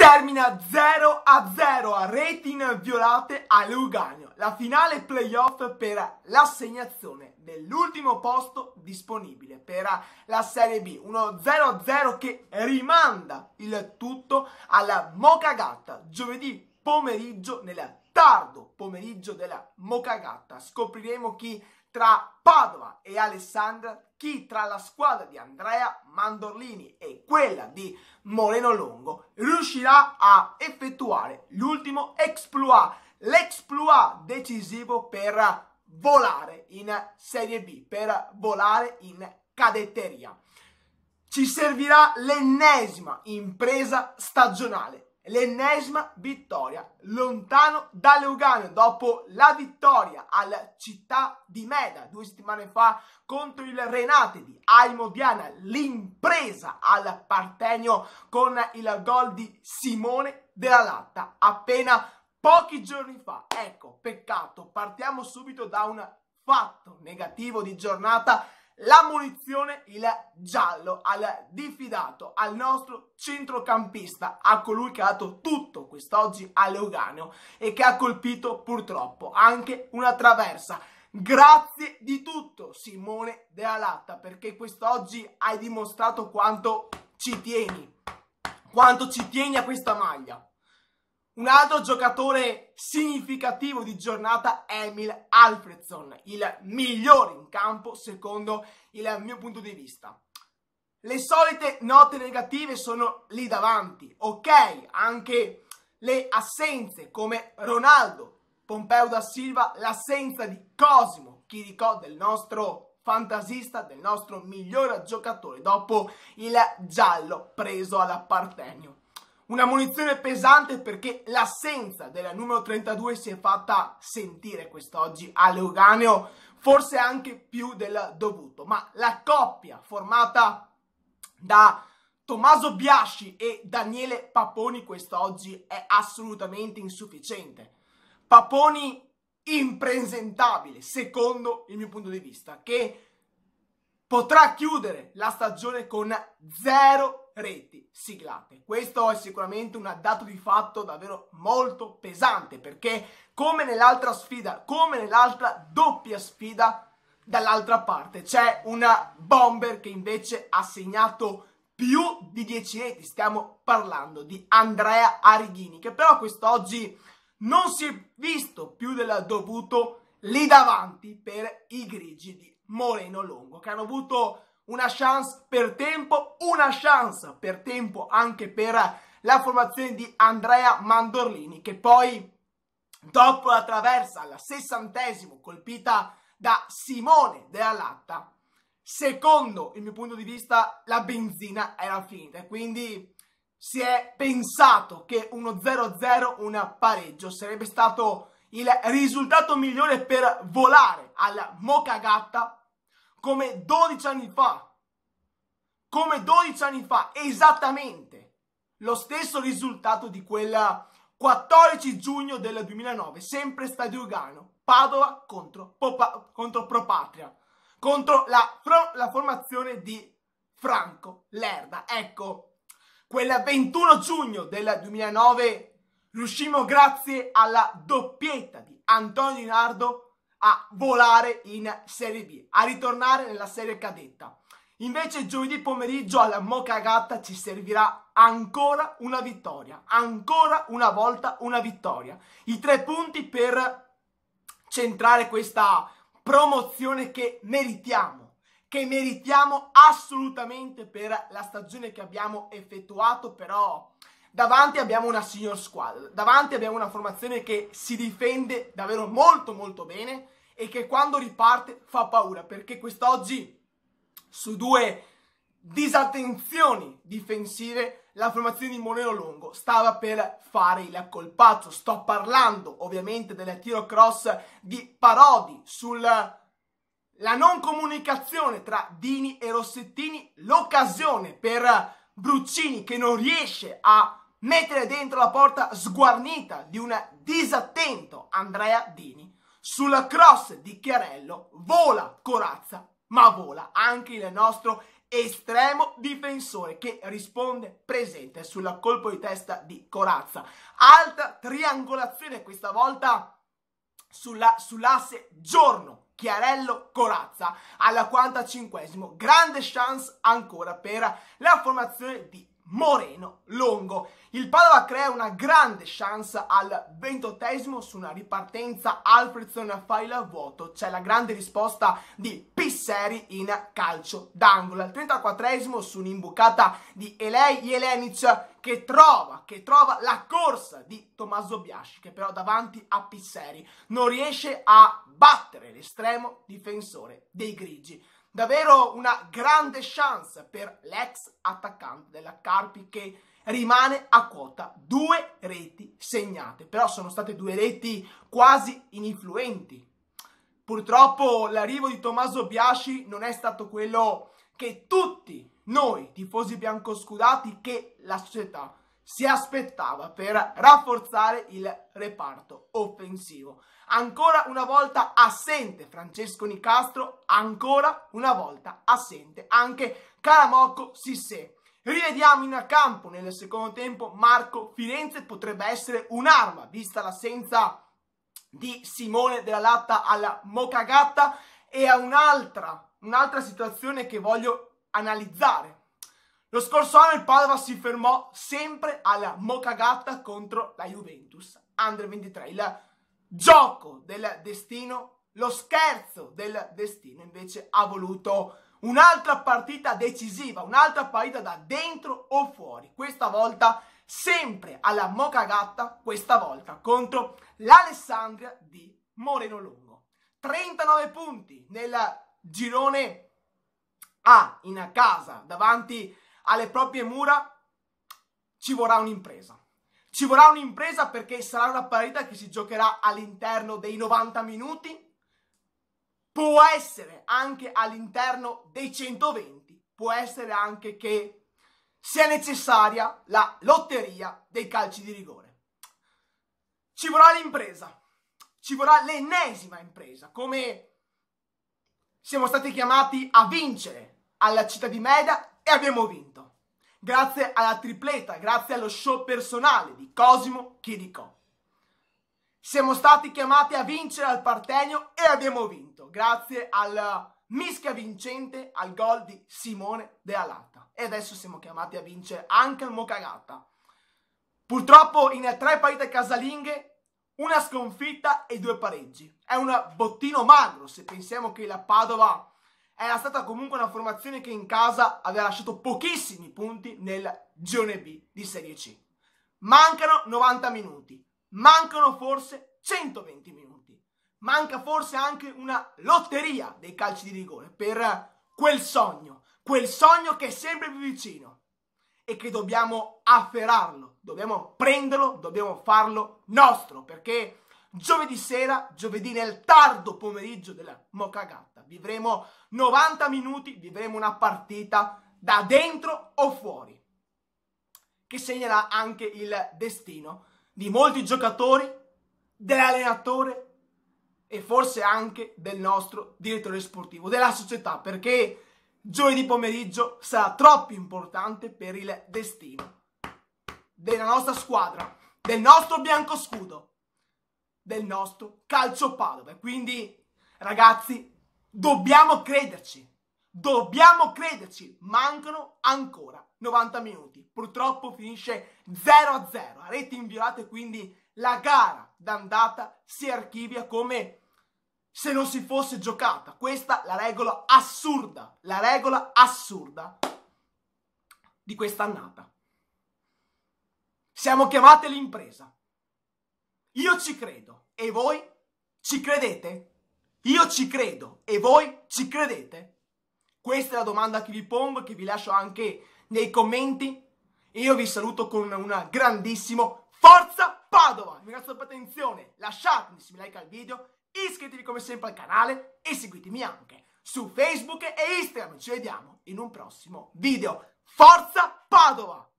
termina 0 a 0 a rating violate a Lugano, la finale playoff per l'assegnazione dell'ultimo posto disponibile per la Serie B, uno 0 a 0 che rimanda il tutto alla Mocagatta giovedì pomeriggio nel tardo pomeriggio della Mocagatta. Scopriremo chi tra Padova e Alessandro, chi tra la squadra di Andrea Mandorlini e quella di Moreno Longo riuscirà a effettuare l'ultimo exploit, l'exploit decisivo per volare in Serie B, per volare in cadetteria. Ci servirà l'ennesima impresa stagionale l'ennesima vittoria lontano da Lugano dopo la vittoria al Città di Meda due settimane fa contro il Renate di Aimodiana l'impresa al Partenio con il gol di Simone della Latta appena pochi giorni fa ecco peccato partiamo subito da un fatto negativo di giornata la munizione, il giallo al diffidato, al nostro centrocampista, a colui che ha dato tutto quest'oggi a Leoganeo e che ha colpito purtroppo anche una traversa. Grazie di tutto Simone De Alatta perché quest'oggi hai dimostrato quanto ci tieni, quanto ci tieni a questa maglia. Un altro giocatore significativo di giornata è Emil Alfredson, il migliore in campo secondo il mio punto di vista. Le solite note negative sono lì davanti, ok, anche le assenze come Ronaldo, Pompeo da Silva, l'assenza di Cosimo, Chirico del nostro fantasista, del nostro migliore giocatore dopo il giallo preso all'appartenio. Una munizione pesante perché l'assenza della numero 32 si è fatta sentire quest'oggi a Leuganeo, forse anche più del dovuto, ma la coppia formata da Tommaso Biasci e Daniele Paponi quest'oggi è assolutamente insufficiente. Paponi impresentabile, secondo il mio punto di vista, che potrà chiudere la stagione con zero reti siglate. Questo è sicuramente un dato di fatto davvero molto pesante perché come nell'altra sfida, come nell'altra doppia sfida, dall'altra parte c'è una bomber che invece ha segnato più di 10 reti. Stiamo parlando di Andrea Arighini che però quest'oggi non si è visto più del dovuto lì davanti per i grigi di Moreno Longo che hanno avuto una chance per tempo, una chance per tempo anche per la formazione di Andrea Mandorlini che poi dopo la traversa alla sessantesimo colpita da Simone della Latta, secondo il mio punto di vista la benzina era finita e quindi si è pensato che uno 0-0, un pareggio, sarebbe stato il risultato migliore per volare al Mocagatta come 12 anni fa, come 12 anni fa, esattamente lo stesso risultato di quella 14 giugno del 2009, sempre Stadio Ugano, Padova contro, Popa, contro Propatria, contro la, la formazione di Franco Lerda. Ecco, quella 21 giugno del 2009 riuscimmo grazie alla doppietta di Antonio Di Nardo a volare in Serie B, a ritornare nella Serie cadetta. Invece giovedì pomeriggio alla Gatta ci servirà ancora una vittoria, ancora una volta una vittoria. I tre punti per centrare questa promozione che meritiamo, che meritiamo assolutamente per la stagione che abbiamo effettuato, però davanti abbiamo una signor squadra, davanti abbiamo una formazione che si difende davvero molto molto bene e che quando riparte fa paura perché quest'oggi su due disattenzioni difensive la formazione di Moreno Longo stava per fare il colpaccio. Sto parlando ovviamente del tiro cross di Parodi sulla non comunicazione tra Dini e Rossettini, l'occasione per Bruccini che non riesce a mettere dentro la porta sguarnita di un disattento Andrea Dini sulla cross di Chiarello vola Corazza, ma vola anche il nostro estremo difensore che risponde presente sulla colpo di testa di Corazza. Alta triangolazione questa volta sulla, sull'asse giorno Chiarello Corazza alla 45esimo. Grande chance ancora per la formazione di Moreno Longo. Il Padova crea una grande chance al ventottesimo su una ripartenza Alfredson faila vuoto. C'è la grande risposta di Pisseri in calcio d'angolo. Al 34esimo su un'imbucata di Elei Jelenic che trova, che trova la corsa di Tommaso Biasci, che però davanti a Pisseri non riesce a battere l'estremo difensore dei grigi davvero una grande chance per l'ex attaccante della Carpi che rimane a quota due reti segnate, però sono state due reti quasi ininfluenti. Purtroppo l'arrivo di Tommaso Biasci non è stato quello che tutti noi tifosi biancoscudati che la società si aspettava per rafforzare il reparto offensivo. Ancora una volta assente Francesco Nicastro, ancora una volta assente anche Caramocco Sissè. Rivediamo in campo nel secondo tempo Marco Firenze, potrebbe essere un'arma vista l'assenza di Simone della Latta alla Mocagatta e a un'altra, un'altra situazione che voglio analizzare lo scorso anno il Padova si fermò sempre alla Mocagatta contro la Juventus Under 23. Il gioco del destino, lo scherzo del destino invece ha voluto un'altra partita decisiva, un'altra partita da dentro o fuori. Questa volta sempre alla Mocagatta, questa volta contro l'Alessandria di Moreno Lungo. 39 punti nel girone A in casa davanti a alle proprie mura, ci vorrà un'impresa. Ci vorrà un'impresa perché sarà una partita che si giocherà all'interno dei 90 minuti, può essere anche all'interno dei 120, può essere anche che sia necessaria la lotteria dei calci di rigore. Ci vorrà l'impresa, ci vorrà l'ennesima impresa, come siamo stati chiamati a vincere alla città di Meda e abbiamo vinto. Grazie alla tripleta, grazie allo show personale di Cosimo Chirico. Siamo stati chiamati a vincere al Partenio e abbiamo vinto, grazie alla mischia vincente al gol di Simone De Alata. E adesso siamo chiamati a vincere anche al Mocagata. Purtroppo in tre partite casalinghe, una sconfitta e due pareggi. È un bottino magro se pensiamo che la Padova era stata comunque una formazione che in casa aveva lasciato pochissimi punti nel girone B di Serie C. Mancano 90 minuti, mancano forse 120 minuti, manca forse anche una lotteria dei calci di rigore per quel sogno, quel sogno che è sempre più vicino e che dobbiamo afferrarlo, dobbiamo prenderlo, dobbiamo farlo nostro, perché giovedì sera, giovedì nel tardo pomeriggio della Moca Gatta. Vivremo 90 minuti, vivremo una partita da dentro o fuori, che segnerà anche il destino di molti giocatori, dell'allenatore e forse anche del nostro direttore sportivo, della società, perché giovedì pomeriggio sarà troppo importante per il destino della nostra squadra, del nostro biancoscudo del nostro calcio Padova. Quindi, ragazzi, dobbiamo crederci. Dobbiamo crederci, mancano ancora 90 minuti. Purtroppo finisce 0-0, a reti inviolate, quindi la gara d'andata si archivia come se non si fosse giocata. Questa è la regola assurda, la regola assurda di quest'annata. Siamo chiamati l'impresa. Io ci credo e voi ci credete? Io ci credo e voi ci credete? Questa è la domanda che vi pongo e che vi lascio anche nei commenti. Io vi saluto con una grandissima forza Padova! Vi ringrazio per l'attenzione, lasciate un like al video, iscrivetevi come sempre al canale e seguitemi anche su Facebook e Instagram. Ci vediamo in un prossimo video. Forza Padova!